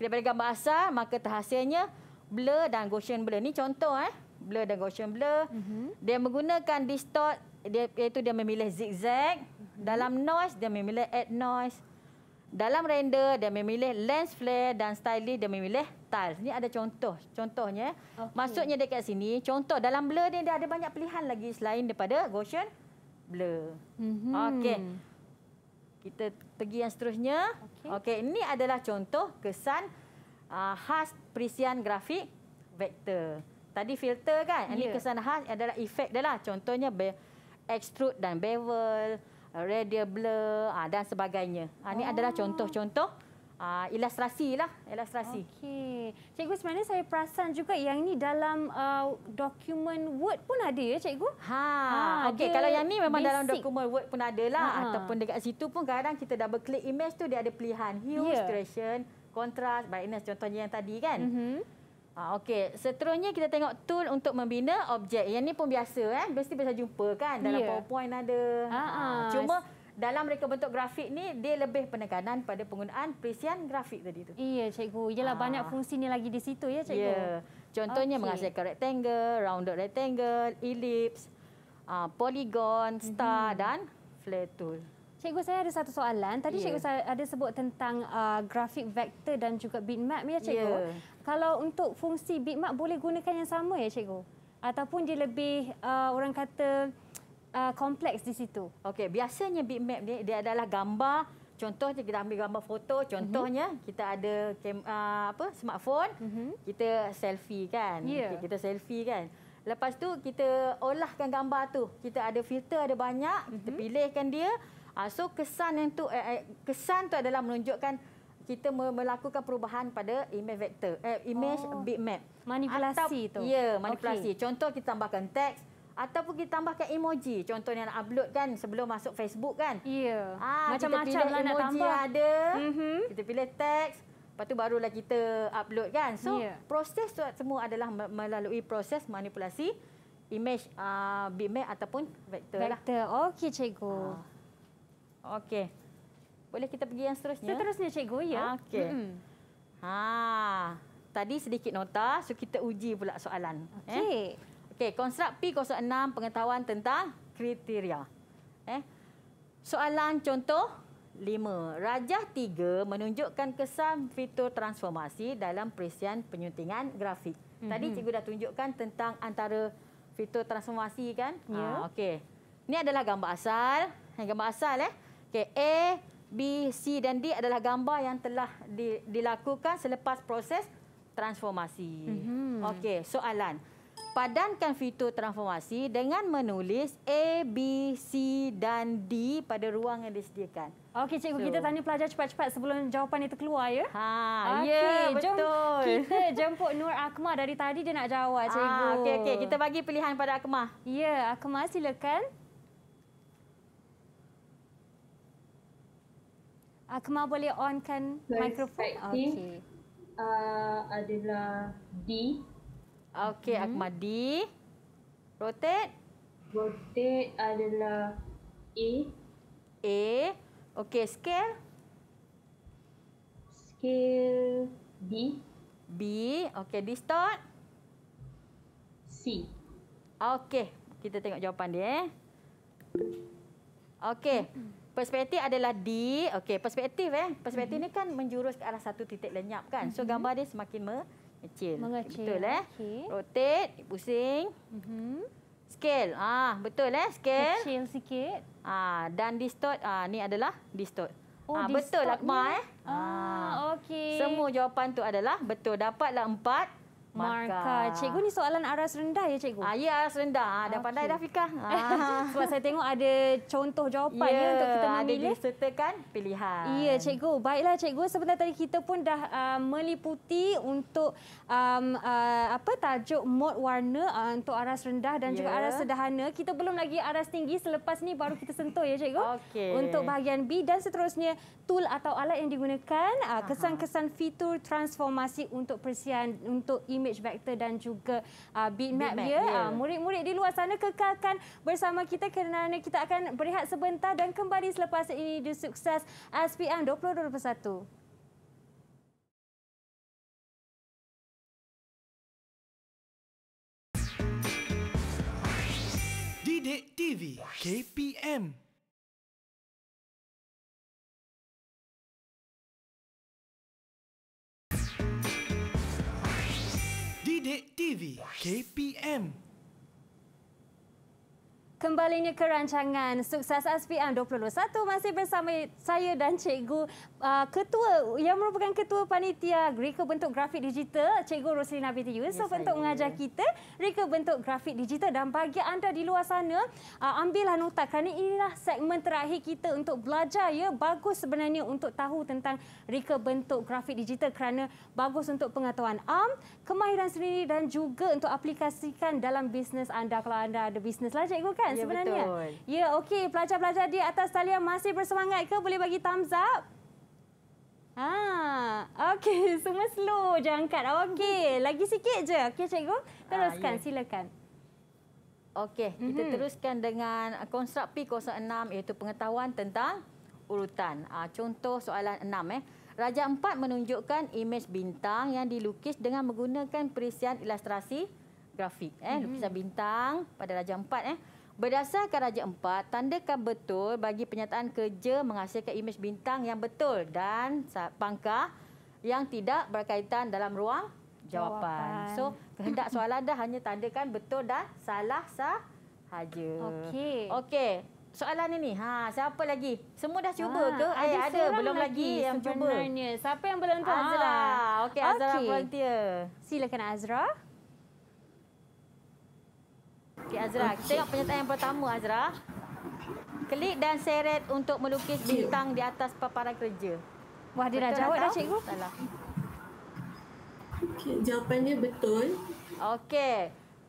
daripada gambar asal maka terhasilnya blur dan gaussian blur ni contoh eh blur dan gaussian blur mm-hmm. dia menggunakan distort dia iaitu dia memilih zigzag mm-hmm. dalam noise dia memilih add noise dalam render, dia memilih lens flare dan stylish, dia memilih tiles. Ini ada contoh. Contohnya, okay. maksudnya dekat sini, contoh dalam blur ni dia ada banyak pilihan lagi selain daripada Gaussian blur. Mm -hmm. Okey. Kita pergi yang seterusnya. Okey, okay. ini adalah contoh kesan uh, khas perisian grafik vektor. Tadi filter kan? Yeah. Ini ya. kesan khas adalah efek dia lah. Contohnya extrude dan bevel radio blur uh, dan sebagainya. Uh, ah, ini oh. adalah ah. contoh-contoh uh, ilustrasi lah, ilustrasi. Okay. Cikgu sebenarnya saya perasan juga yang ini dalam uh,
dokumen
Word pun ada ya cikgu? Ha, ha okey kalau yang ini memang basic. dalam dokumen Word pun ada lah ha. ataupun dekat situ pun kadang kita double click image tu dia ada pilihan hue, ya. yeah. saturation, contrast, brightness contohnya yang tadi kan. Mm -hmm. Ha, Okey, seterusnya kita tengok tool untuk membina objek. Yang ni pun biasa eh, mesti biasa jumpa kan dalam yeah. PowerPoint ada. Ha, ha. Cuma dalam reka bentuk grafik ni dia lebih penekanan pada penggunaan perisian grafik tadi tu. Iya, yeah, cikgu. Ialah ha. banyak fungsi ni lagi di situ ya, cikgu. Yeah. Contohnya okay. menghasilkan rectangle, rounded rectangle, ellipse, ha, polygon, mhm. star mm -hmm. dan flat
tool. Cikgu saya ada satu soalan. Tadi yeah. cikgu saya ada sebut tentang uh, grafik vektor dan juga bitmap ya, cikgu. Yeah kalau untuk fungsi bitmap boleh gunakan yang sama ya cikgu
ataupun dia lebih uh, orang kata uh, kompleks di situ okey biasanya bitmap ni dia adalah gambar contohnya kita ambil gambar foto contohnya mm-hmm. kita ada kem, uh, apa smartphone mm-hmm. kita selfie kan yeah. okay, kita selfie kan lepas tu kita olahkan gambar tu kita ada filter ada banyak mm-hmm. kita mhm. pilihkan dia uh, so kesan yang tu uh, kesan tu adalah menunjukkan kita melakukan perubahan pada image vector eh, image oh. bitmap manipulasi Atau, tu ya manipulasi okay. contoh kita tambahkan teks ataupun kita tambahkan emoji contohnya nak upload kan sebelum masuk Facebook kan ya ah, macam-macam lah emoji nak ada mm-hmm. kita pilih teks lepas tu barulah kita upload kan so yeah. proses tu semua adalah melalui proses manipulasi image uh, bitmap ataupun vector, vector. lah vector
okey cikgu uh.
okey boleh kita pergi yang seterusnya? Seterusnya cikgu, ya. Okey. Mm -mm. Ha, tadi sedikit nota, so kita uji pula soalan. Okey. Eh? Okey, konsep P06 pengetahuan tentang kriteria. Eh. Soalan contoh 5. Rajah 3 menunjukkan kesan fitur transformasi dalam perisian penyuntingan grafik. Mm -hmm. Tadi mm-hmm. cikgu dah tunjukkan tentang antara fitur transformasi kan? Ya. Yeah. Ha, okey. Ini adalah gambar asal. Ha, gambar asal eh. Okey, A B, C dan D adalah gambar yang telah di, dilakukan selepas proses transformasi. Mm-hmm. Okey, soalan. Padankan fitur transformasi dengan menulis A, B, C dan D pada ruang yang disediakan. Okey, cikgu so. kita tanya pelajar cepat-cepat sebelum jawapan itu keluar ya. Ha, okay,
ya, betul. Jom kita jemput Nur Akma dari tadi dia nak jawab, ah, cikgu. Ha, okey okey, kita bagi pilihan pada Akma. Ya, yeah, Akma silakan. Akmal ah, boleh onkan mikrofon. Okey.
Uh, adalah D. Okey, hmm. Akmal D. Rotate. Rotate adalah A. A. Okey, scale. Scale B. B. Okey, distort. C. Okey, kita tengok jawapan dia eh. Okey. Hmm. perspektif adalah di okey perspektif eh perspektif mm-hmm. ni mhm. kan menjurus ke arah satu titik lenyap kan mm-hmm. so mhm. gambar dia semakin mengecil, mengecil. betul eh okay. rotate pusing mm-hmm. scale ah betul eh scale kecil sikit ah dan distort ah ni adalah distort Oh, ha, betul lah Kemal. Eh? Ah, ah. Semua jawapan tu adalah betul. Dapatlah empat Markah. Cikgu ni soalan aras rendah ya cikgu? Ah, ya aras rendah. Ah, dah okay. pandai dah Fika. Ah. Sebab saya tengok ada contoh jawapan ya, ya untuk kita memilih. Ada disertakan pilihan. Ya
cikgu. Baiklah cikgu. sebenarnya tadi kita pun dah uh, meliputi untuk um, uh, apa tajuk mod warna uh, untuk aras rendah dan ya. juga aras sederhana. Kita belum lagi aras tinggi. Selepas ni baru kita sentuh ya cikgu. Okay. Untuk bahagian B dan seterusnya tool atau alat yang digunakan, ah, kesan-kesan fitur transformasi untuk persian untuk image vector dan juga ah, bitmap dia. Ah, murid-murid di luar sana kekalkan bersama kita kerana kita akan berehat sebentar dan kembali selepas ini di sukses SPM 2021.
TV KPM.
Didik TV KPM
Kembalinya ke rancangan Sukses SPM 2021 masih bersama saya dan cikgu uh, ketua yang merupakan ketua panitia Reka Bentuk Grafik Digital, cikgu Roslina Binti Yusof ya, untuk mengajar kita Reka Bentuk Grafik Digital dan bagi anda di luar sana, uh, ambillah nota kerana inilah segmen terakhir kita untuk belajar ya. Bagus sebenarnya untuk tahu tentang Reka Bentuk Grafik Digital kerana bagus untuk pengetahuan am, kemahiran sendiri dan juga untuk aplikasikan dalam bisnes anda kalau anda ada bisnes lah cikgu kan kan ya, sebenarnya. Betul. Ya, okey. Pelajar-pelajar di atas talian masih bersemangat ke? Boleh bagi thumbs up? Ha, okey. Semua slow je angkat. Okey, lagi sikit je. Okey, cikgu. Ah, teruskan, ha, ya. silakan.
Okey, mm -hmm. kita mhm. teruskan dengan konstrak P06 iaitu pengetahuan tentang urutan. Ha, contoh soalan 6. Eh. Raja 4 menunjukkan imej bintang yang dilukis dengan menggunakan perisian ilustrasi grafik. Eh. Mm -hmm. Lukisan bintang pada Rajah 4. Eh. Berdasarkan Raja Empat, tandakan betul bagi penyataan kerja menghasilkan imej bintang yang betul dan pangkah yang tidak berkaitan dalam ruang jawapan. jawapan. So, kehendak soalan dah hanya tandakan betul dan salah sahaja. Okey. Okey. Soalan ini, ha, siapa lagi? Semua dah cuba ha, ke? Ada, eh, ada belum lagi yang sebenarnya. cuba? Sebenarnya, siapa yang belum tahu? Ha. Azra. Okey, Azra okay. Frontier.
Silakan Azra.
Okey Azra, kita tengok penyataan yang pertama Azra. Klik dan seret untuk melukis bintang di atas paparan kerja. Wah, dia dah jawab dah cikgu. Salah.
Okey, jawapannya betul.
Okey.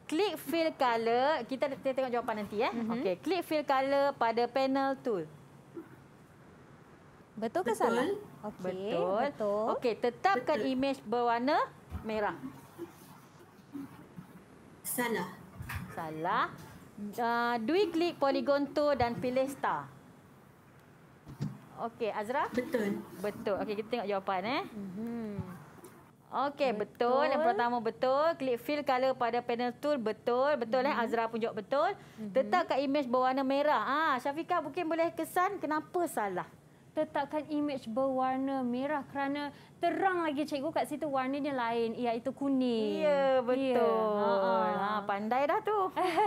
Klik fill color, kita tengok jawapan nanti eh. Mm -hmm. Okey, klik fill color pada panel tool. Betul ke betul. salah? Okay. Betul. Betul. Okey, tetapkan betul. image berwarna merah. Salah. Salah. Uh, ah, Dwi klik polygon tu dan pilih star. Okey, Azra? Betul. Betul. Okey, kita tengok jawapan eh. Mhm. Okey, betul. betul. Yang pertama betul. Klik fill color pada panel tool betul. Betul mm-hmm. eh. Mhm. Azra pun jawab betul. Mm-hmm. Tetap kat image berwarna merah. Ah, ha, Syafika mungkin boleh kesan kenapa salah? tetapkan imej berwarna merah kerana terang lagi cikgu kat situ warnanya lain iaitu kuning. Ya, betul. Ya. Ha, ha. ha pandai dah tu.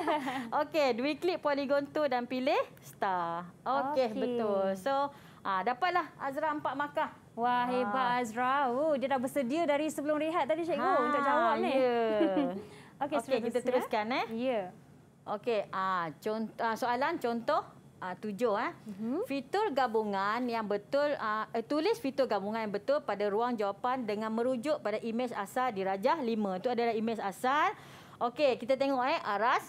Okey, dua klik poligon tu dan pilih star. Okey, okay. betul. So, ah dapatlah Azra 4 markah. Wah, ha. hebat Azra. Oh, dia dah bersedia dari sebelum rehat tadi cikgu ha, untuk jawab ni. Ya. Okey, okay, kita teruskan eh. Ya. Okey, ah, contoh soalan contoh uh, tujuh. Eh. Mm-hmm. Fitur gabungan yang betul, uh, eh, tulis fitur gabungan yang betul pada ruang jawapan dengan merujuk pada imej asal di Rajah lima. Itu adalah imej asal. Okey, kita tengok eh, aras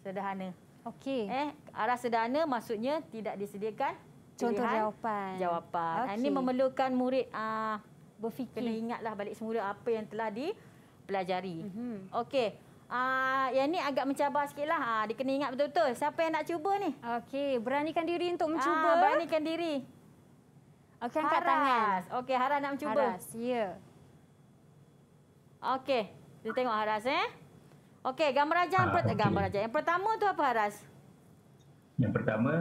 sederhana. Okey. Eh, aras sederhana maksudnya tidak disediakan
contoh jawapan. Jawapan. Okay. Ini
memerlukan murid uh, berfikir. Kena ingatlah balik semula apa yang telah dipelajari. Mm-hmm. Okey uh, yang ni agak mencabar sikit lah. Uh, dia kena ingat betul-betul. Siapa yang nak cuba ni? Okey, beranikan diri untuk ah, mencuba. Uh, beranikan diri. Okey, angkat Haras. tangan. Okey, Haras nak mencuba. Haras, ya. Yeah. Okey, kita tengok Haras eh. Okey, gambar rajah. Uh, okay. Gambar rajah. Yang pertama tu apa Haras?
Yang pertama,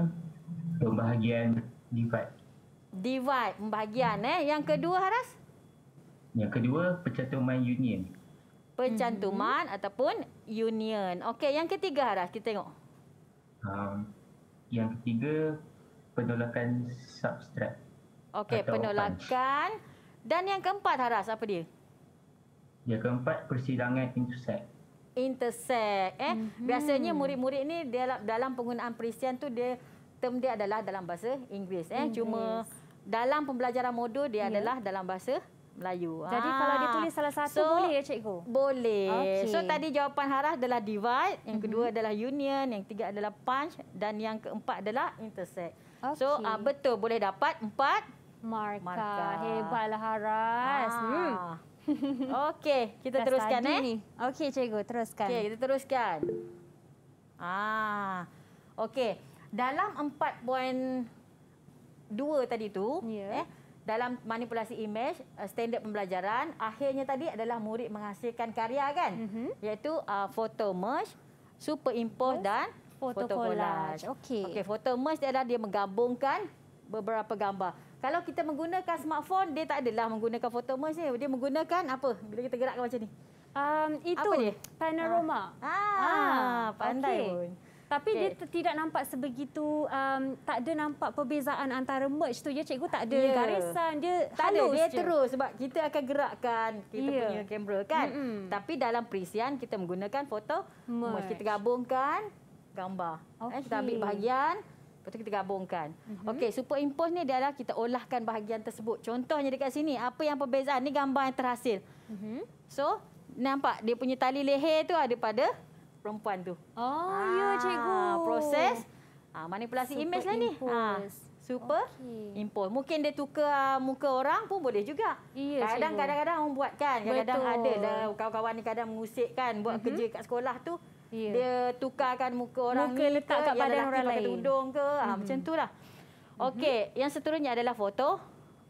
pembahagian divide.
Divide, pembahagian eh. Yang kedua Haras?
Yang kedua, pencatuman union
pencantuman mm-hmm. ataupun union. Okey, yang ketiga haras kita tengok.
Um, yang ketiga penolakan substrat.
Okey, penolakan dan yang keempat haras apa dia?
Yang keempat persidangan intersect.
Intersect eh. Mm-hmm. Biasanya murid-murid ni dia dalam penggunaan Perisian tu dia term dia adalah dalam bahasa Inggeris eh. English. Cuma dalam pembelajaran modul dia yeah. adalah dalam bahasa Melayu. Jadi ha. kalau ditulis salah satu so, boleh ya cikgu? Boleh. Okay. So tadi jawapan harah adalah divide, yang mhm. kedua mm -hmm. adalah union, yang ketiga adalah punch dan yang keempat adalah intersect. Okay. So uh, betul boleh dapat empat markah. Marka. Hebatlah harah. Ha. Hmm. Okey, kita Dah teruskan eh. Okey cikgu, teruskan. Okey, kita teruskan. Ah. Okey, dalam 4.2 tadi tu yeah. eh dalam manipulasi imej, eh, standard pembelajaran, akhirnya tadi adalah murid menghasilkan karya kan? Mm-hmm. Iaitu uh, ah, photo merge, superimpose yes. dan photo, collage. Okey. Okey, foto merge adalah dia menggabungkan beberapa gambar. Kalau kita menggunakan smartphone, dia tak adalah menggunakan foto merge ni. Dia menggunakan apa? Bila kita gerakkan macam ni. Um, itu Apa dia? panorama. Ah, ah, ah pandai okay.
Tapi okay. dia tidak nampak sebegitu um, tak ada nampak perbezaan antara merch tu. Ya cikgu tak ada yeah. garisan
dia tak halus ada dia je. terus sebab kita akan gerakkan kita yeah. punya kamera kan. Mm -mm. Tapi dalam perisian kita menggunakan foto merch, merch. kita gabungkan gambar. Okay. Eh, kita ambil bahagian Lepas kita gabungkan. Mm -hmm. Okey, superimpose ni adalah kita olahkan bahagian tersebut. Contohnya dekat sini, apa yang perbezaan? Ini gambar yang terhasil. Mm -hmm. So, nampak dia punya tali leher tu ada pada perempuan tu. Oh, ya, ah, ya cikgu. Proses ah, manipulasi super image lah ni. Ah, super okay. impor. Mungkin dia tukar ah, muka orang pun boleh juga. Kadang-kadang ya, orang buat kan. Kadang-kadang ada lah, kawan-kawan ni kadang mengusik kan buat uh mhm. -huh. kerja kat sekolah tu. Ya. Dia tukarkan muka orang muka ni Muka letak kat badan orang lain. tudung ke. Uh -huh. ah, mhm. macam itulah. Mhm. Okey, uh -huh. yang seterusnya adalah foto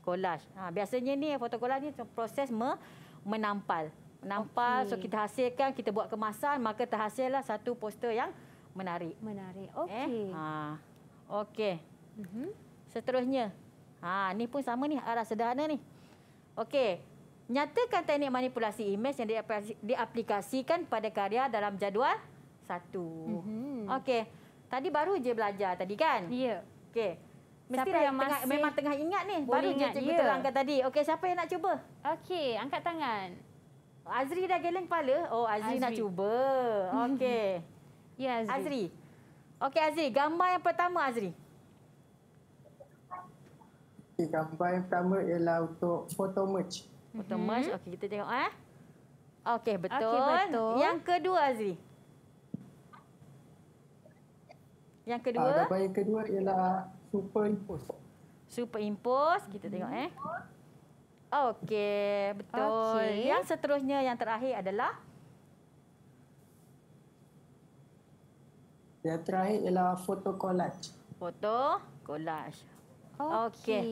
collage. Ha, biasanya ni foto collage ni proses me menampal nampak okay. so kita hasilkan kita buat kemasan maka terhasillah satu poster yang menarik menarik eh? okey eh? ha okey mm -hmm. seterusnya ha ni pun sama ni arah sederhana ni okey nyatakan teknik manipulasi imej yang diaplikasikan pada karya dalam jadual satu mm -hmm. okey tadi baru je belajar tadi kan ya yeah. okey
Mesti siapa yang tengah, masih memang tengah
ingat ni baru ingat, je cikgu yeah. terangkan tadi okey siapa yang nak cuba okey angkat tangan Azri dah geleng kepala. Oh, Azri, Azri. nak cuba. Okey. ya, Azri. Azri. Okey, Azri. Gambar yang pertama, Azri.
gambar yang pertama ialah untuk foto merch. Photo mm-hmm.
Okey, kita tengok. Eh. Okey, betul. Okay, betul. Yang kedua, Azri. Yang ah, kedua. Uh, gambar yang
kedua ialah superimpose.
Superimpose. Kita tengok. Eh. Okey, betul. Okay. Yang seterusnya yang terakhir adalah
Yang terakhir ialah foto collage.
Foto collage. Okey. Okay.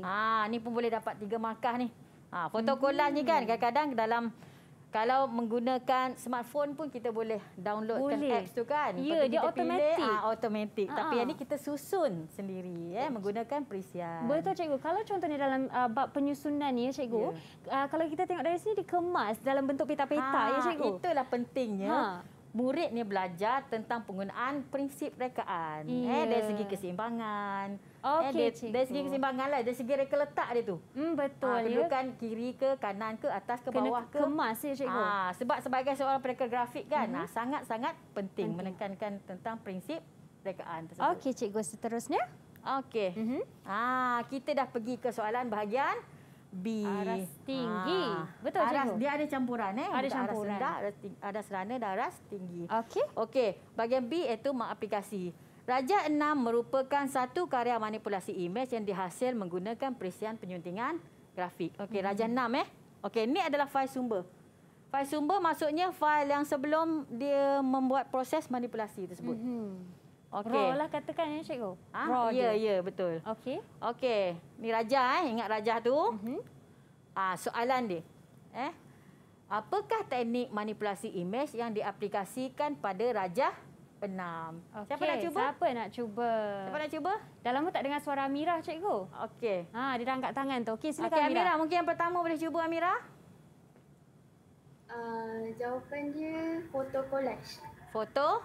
Ha, ah, ni pun boleh dapat tiga markah ni. Ha, ah, foto collage mm-hmm. ni kan kadang-kadang dalam kalau menggunakan smartphone pun kita boleh downloadkan boleh. apps tu kan. Ya, dia automatik. Ah, automatik. Ha -ha. Tapi ah. yang ni kita susun sendiri ya eh, menggunakan perisian. Betul
cikgu. Kalau contohnya dalam uh, bab penyusunan ni ya cikgu, ya. Uh, kalau kita tengok dari sini dikemas dalam bentuk peta-peta ya cikgu. itulah pentingnya. Ha
murid ni belajar tentang penggunaan prinsip rekaan. Yeah. Eh, dari segi keseimbangan. Okay. eh, dari, dari segi keseimbangan lah. Dari segi reka letak dia tu. Mm, betul. Ha, kedudukan kan kiri ke, kanan ke, atas ke, Kena bawah ke. kemas ya, Cikgu. Ha, sebab sebagai seorang pereka grafik kan, mhm. ah, sangat-sangat penting okay. menekankan tentang prinsip rekaan tersebut. Okey, Cikgu. Seterusnya. Okey. Mm-hmm. Ha, kita dah pergi ke soalan bahagian B. Aras tinggi. Ha. Betul aras, cikgu? Dia ada campuran. Eh? Ada campuran. Aras rendah, aras, tinggi, aras rana dan aras tinggi. Okey. Okey. Bahagian B iaitu aplikasi Raja 6 merupakan satu karya manipulasi imej yang dihasil menggunakan perisian penyuntingan grafik. Okey, hmm. Raja 6 eh. Okey, ini adalah fail sumber. Fail sumber maksudnya fail yang sebelum dia membuat proses manipulasi tersebut. Hmm. Okay. Raw lah katakan ya cikgu. Ha? Raw ya, je. Ya, betul. Okey. Okey. Ni Raja. eh. Ingat Raja tu. Uh mhm. -huh. Ah, Soalan dia. Eh? Apakah teknik manipulasi imej yang diaplikasikan pada Raja Penam? Okay. Siapa nak cuba? Siapa nak cuba? Siapa nak cuba? Dah lama tak dengar
suara Amirah cikgu. Okey. Ha, dia dah angkat tangan tu. Okey silakan okay, Amirah. Amirah. Mungkin yang pertama boleh cuba Amirah.
Uh, jawapan dia foto collage.
Foto?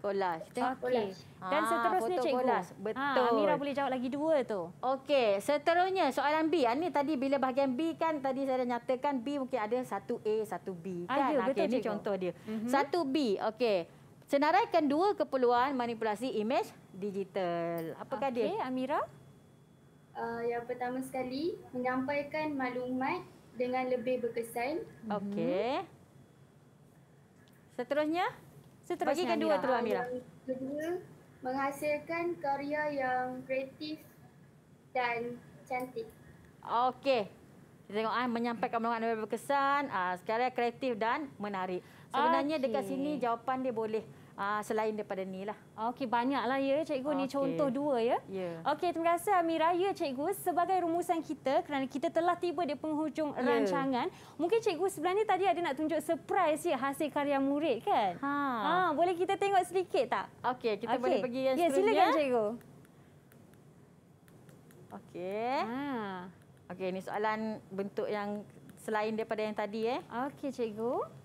Kolas. okay. Dan ah, seterusnya foto cikgu. Kolas. Ha, betul. Ha, Amira boleh jawab lagi dua tu. Okey, seterusnya soalan B. Ini ah, tadi bila bahagian B kan tadi saya dah nyatakan B mungkin ada satu A, satu B kan. Ada, okay, betul ini cikgu. contoh dia. Mm -hmm. Satu B. Okey. Senaraikan dua keperluan manipulasi imej digital. Apakah okay, dia? Okey, Amira. Uh, yang pertama sekali menyampaikan maklumat dengan lebih berkesan. Okey. Mhm. Seterusnya? Seterusnya Bagikan Amira. dua terus Amira.
menghasilkan karya yang kreatif dan cantik.
Okey. Kita tengok ah menyampaikan perkongsian yang berkesan, ah sekali kreatif dan menarik. Sebenarnya okay. dekat sini jawapan dia boleh uh, selain daripada ni lah. Okey, banyaklah ya cikgu okay. ni contoh dua ya. Yeah. Okey, terima
kasih Amira ya cikgu sebagai rumusan kita kerana kita telah tiba di penghujung yeah. rancangan. Mungkin cikgu sebenarnya tadi ada nak tunjuk surprise ya hasil karya murid kan? Ha. ha boleh
kita tengok sedikit tak? Okey, kita okay. boleh pergi yang yeah, seterusnya. Ya, silakan cikgu. Okey. Ha. Okey, ini soalan bentuk yang selain daripada yang tadi eh. Okey, cikgu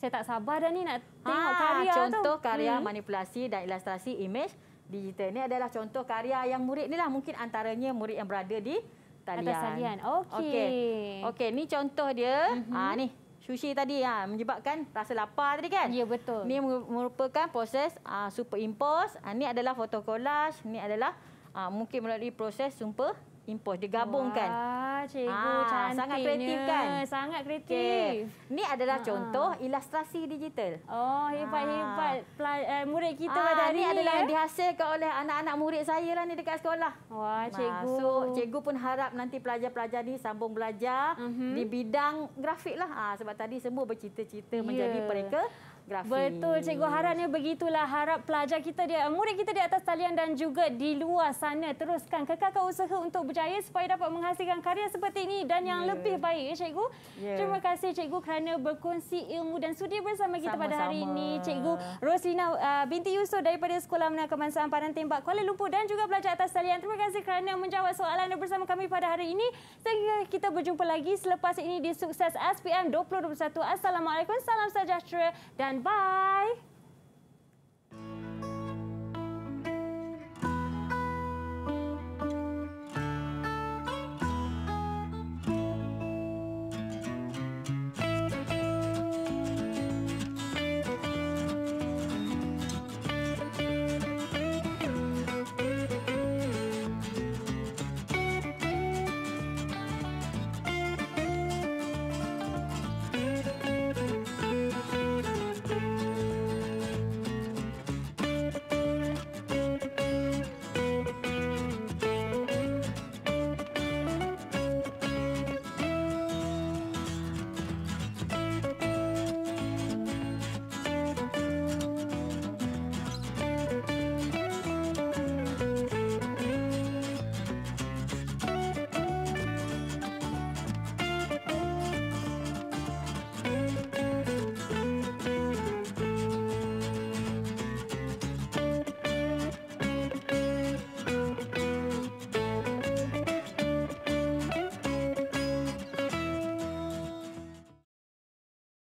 saya tak sabar dah ni nak tengok ha, karya contoh tu. Contoh karya hmm. manipulasi dan ilustrasi image digital ni adalah contoh karya yang murid ni lah. Mungkin antaranya murid yang berada di talian. Atas talian. Okey. Okey, okay. ni contoh dia. Mm -hmm. ha, ni sushi tadi ha, menyebabkan rasa lapar tadi kan? Ya, betul. Ini merupakan proses ha, superimpose. Ini adalah fotokolaj. Ini adalah ha, mungkin melalui proses sumpah impos digabungkan.
Wah, cikgu ah, cantik. Sangat kreatif kan? Sangat
kreatif. Okay. Ni adalah ha -ha. contoh ilustrasi digital. Oh,
hebat-hebat. Ah.
Hebat. Eh, murid kita ah, pada ah, hari ni adalah eh. ya? dihasilkan oleh anak-anak murid saya lah ni dekat sekolah. Wah, cikgu. Ah, so, cikgu pun harap nanti pelajar-pelajar ni sambung belajar uh mhm. -huh. di bidang grafik lah. Ah, sebab tadi semua bercita-cita yeah. menjadi ya. mereka grafis. Betul, Cikgu
harapnya begitulah. Harap pelajar kita, dia, murid kita di atas talian dan juga di luar sana teruskan kekalkan usaha untuk berjaya supaya dapat menghasilkan karya seperti ini dan yang yeah. lebih baik, ya Cikgu. Yeah. Terima kasih, Cikgu, kerana berkongsi ilmu dan sudi bersama kita Sama-sama. pada hari ini. Cikgu Rosina uh, binti Yusof daripada Sekolah Menengah Kebangsaan Padang Tembak, Kuala Lumpur dan juga pelajar atas talian. Terima kasih kerana menjawab soalan anda bersama kami pada hari ini. Sehingga kita berjumpa lagi selepas ini di Sukses SPM 2021. Assalamualaikum, salam sejahtera dan bye!